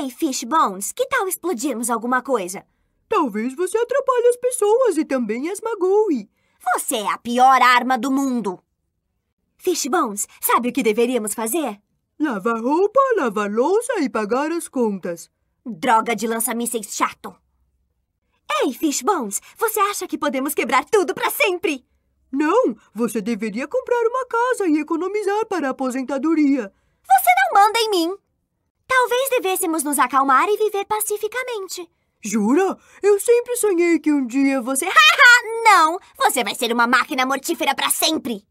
Ei, Fishbones, que tal explodirmos alguma coisa? Talvez você atrapalhe as pessoas e também as magoe. Você é a pior arma do mundo. Fishbones, sabe o que deveríamos fazer? Lavar roupa, lavar louça e pagar as contas. Droga de lança-mísseis chato. Ei, Fishbones, você acha que podemos quebrar tudo para sempre? Não, você deveria comprar uma casa e economizar para a aposentadoria. Você não manda em mim devêssemos nos acalmar e viver pacificamente. Jura? Eu sempre sonhei que um dia você... Haha, não! Você vai ser uma máquina mortífera para sempre!